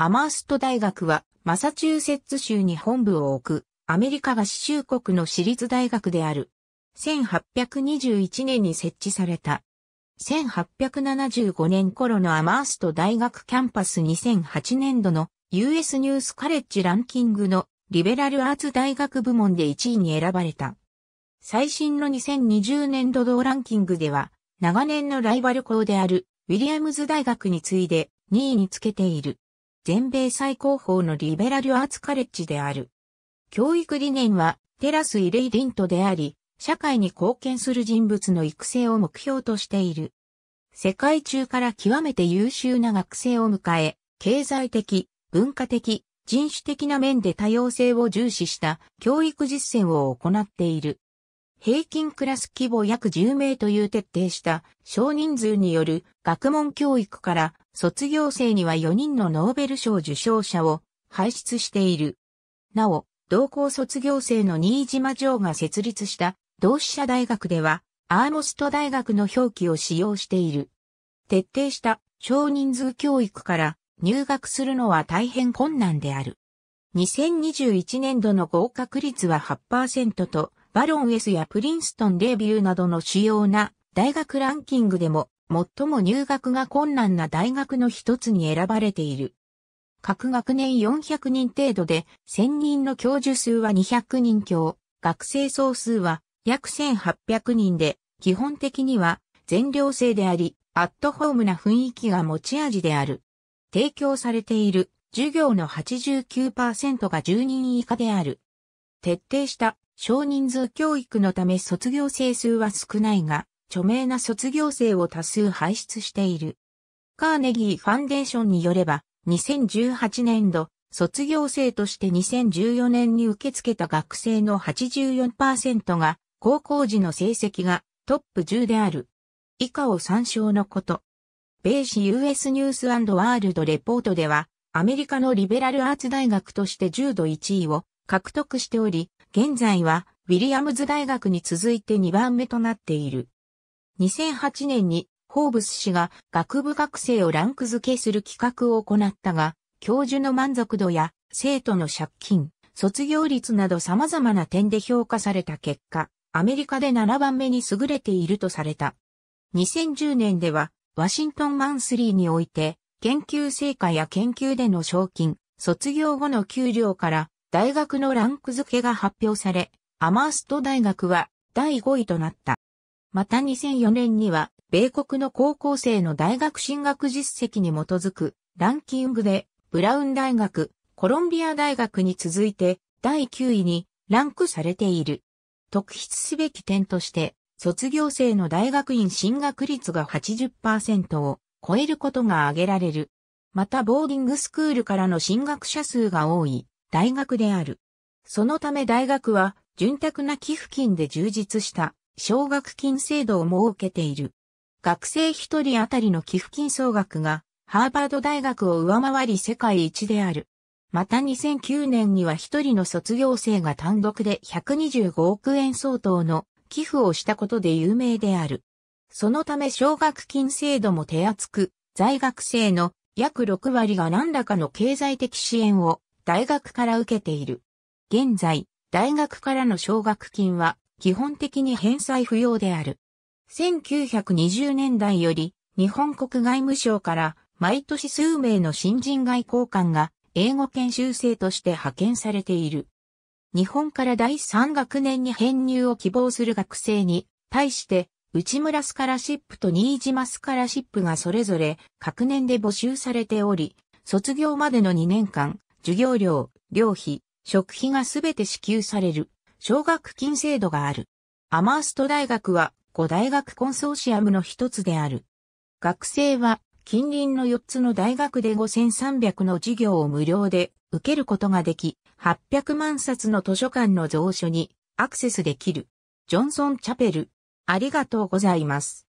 アマースト大学は、マサチューセッツ州に本部を置く、アメリカ合衆国の私立大学である。1821年に設置された。1875年頃のアマースト大学キャンパス2008年度の US ニュースカレッジランキングのリベラルアーツ大学部門で1位に選ばれた。最新の2020年度同ランキングでは、長年のライバル校であるウィリアムズ大学に次いで2位につけている。全米最高峰のリベラルアーツカレッジである。教育理念は、テラス・イレイ・リントであり、社会に貢献する人物の育成を目標としている。世界中から極めて優秀な学生を迎え、経済的、文化的、人種的な面で多様性を重視した教育実践を行っている。平均クラス規模約10名という徹底した少人数による学問教育から卒業生には4人のノーベル賞受賞者を輩出している。なお、同校卒業生の新島城が設立した同志社大学ではアーモスト大学の表記を使用している。徹底した少人数教育から入学するのは大変困難である。2021年度の合格率は8%とバロン S やプリンストンレビューなどの主要な大学ランキングでも最も入学が困難な大学の一つに選ばれている。各学年400人程度で、1000人の教授数は200人強、学生総数は約1800人で、基本的には全寮制であり、アットホームな雰囲気が持ち味である。提供されている授業の89%が10人以下である。徹底した少人数教育のため卒業生数は少ないが、著名な卒業生を多数輩出している。カーネギーファンデーションによれば、2018年度、卒業生として2014年に受け付けた学生の84%が、高校時の成績がトップ10である。以下を参照のこと。米市 US ニュースワールドレポートでは、アメリカのリベラルアーツ大学として柔度1位を獲得しており、現在はウィリアムズ大学に続いて2番目となっている。2008年にホーブス氏が学部学生をランク付けする企画を行ったが、教授の満足度や生徒の借金、卒業率など様々な点で評価された結果、アメリカで7番目に優れているとされた。2010年では、ワシントンマンスリーにおいて、研究成果や研究での賞金、卒業後の給料から大学のランク付けが発表され、アマースト大学は第5位となった。また2004年には、米国の高校生の大学進学実績に基づくランキングで、ブラウン大学、コロンビア大学に続いて第9位にランクされている。特筆すべき点として、卒業生の大学院進学率が80%を超えることが挙げられる。またボーディングスクールからの進学者数が多い大学である。そのため大学は、潤沢な寄付金で充実した、奨学金制度を設けている。学生一人あたりの寄付金総額が、ハーバード大学を上回り世界一である。また2009年には一人の卒業生が単独で125億円相当の寄付をしたことで有名である。そのため奨学金制度も手厚く、在学生の約6割が何らかの経済的支援を大学から受けている。現在、大学からの奨学金は基本的に返済不要である。1920年代より日本国外務省から毎年数名の新人外交官が英語研修生として派遣されている。日本から第3学年に編入を希望する学生に対して内村スカラシップと新島スカラシップがそれぞれ学年で募集されており、卒業までの2年間、授業料、料費、食費がすべて支給される、奨学金制度がある。アマースト大学は5大学コンソーシアムの一つである。学生は近隣の4つの大学で5300の授業を無料で受けることができ、800万冊の図書館の蔵書にアクセスできる。ジョンソン・チャペル。ありがとうございます。